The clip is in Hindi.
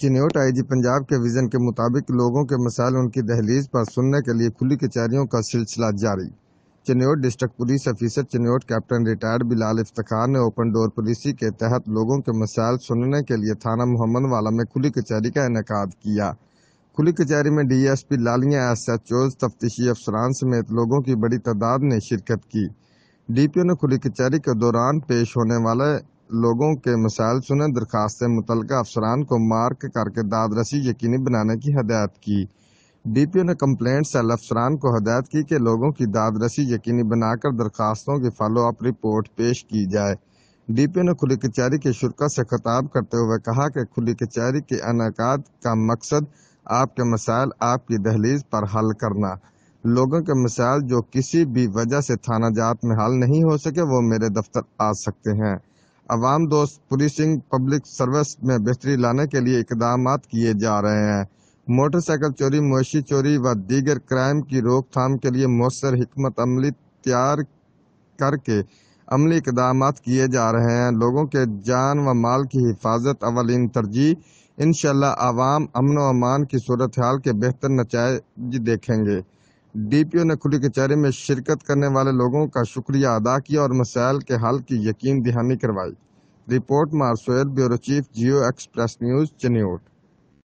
किन्योट आईजी पंजाब के विजन के मुताबिक लोगों के मसाइल उनकी दहलीज पर सुनने के लिए खुली कचहरियों का सिलसिला जारी Chiniot district police officer Chiniot captain retired Bilal इफ्तार ने ओपन डोर पॉलिसी के तहत लोगों के मसाइल सुनने के लिए थाना मोहम्मद वाला में खुली कचहरी का इनका किया खुली कचहरी में डीएसपी लालिया एस एच ओज तफ्तीशी अफसरान समेत लोगों की बड़ी तादाद ने शिरकत की डीपीओ ने खुली कचहरी के दौरान पेश होने वाले लोगों के मसाइल सुने दरखास्त से मुतल अफसरान को मार्क करके दादरसी यकीनी बनाने की हदायत की डी पी ओ ने कम्पलेंट सेल अफसरान को हदायत की कि लोगों की दादरसी यकीनी बनाकर दरखास्तों की फॉलो अप रिपोर्ट पेश की जाए डी पी ओ ने खुली कचहरी के शुरा से खताब करते हुए कहा कि खुली कचहरी के अनकाद का मकसद आपके मसाइल आपकी दहलीज पर हल करना लोगों के मसाइल जो किसी भी वजह से थाना जात में हल नहीं हो सके वो मेरे दफ्तर आ सकते हैं अवाम दोस्त पुलिसिंग पब्लिक सर्विस में बेहतरी लाने के लिए इकदाम किए जा रहे हैं मोटरसाइकिल चोरी मवेशी चोरी व दीगर क्राइम की रोकथाम के लिए मौसर हमत अमली तैयार करके अमली इकदाम किए जा रहे हैं लोगों के जान व माल की हिफाजत अवल तरजीह इन आवाम अमन अमान की सूरत हाल के बेहतर नतज देखेंगे डीपीओ ने खुली कचहरी में शिरकत करने वाले लोगों का शुक्रिया अदा किया और मसाइल के हल की यकीन दहानी करवाई रिपोर्ट मार्सोयल bureau chief Geo Express news चन्यूट